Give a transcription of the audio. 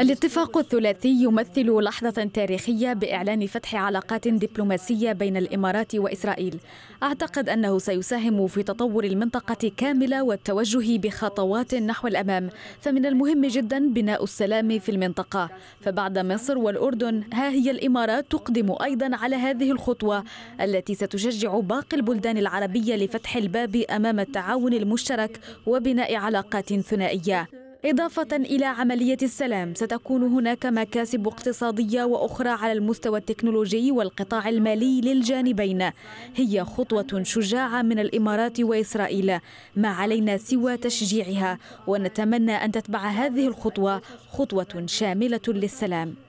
الاتفاق الثلاثي يمثل لحظة تاريخية بإعلان فتح علاقات دبلوماسية بين الإمارات وإسرائيل أعتقد أنه سيساهم في تطور المنطقة كاملة والتوجه بخطوات نحو الأمام فمن المهم جدا بناء السلام في المنطقة فبعد مصر والأردن ها هي الإمارات تقدم أيضا على هذه الخطوة التي ستشجع باقي البلدان العربية لفتح الباب أمام التعاون المشترك وبناء علاقات ثنائية إضافة إلى عملية السلام ستكون هناك مكاسب اقتصادية وأخرى على المستوى التكنولوجي والقطاع المالي للجانبين هي خطوة شجاعة من الإمارات وإسرائيل ما علينا سوى تشجيعها ونتمنى أن تتبع هذه الخطوة خطوة شاملة للسلام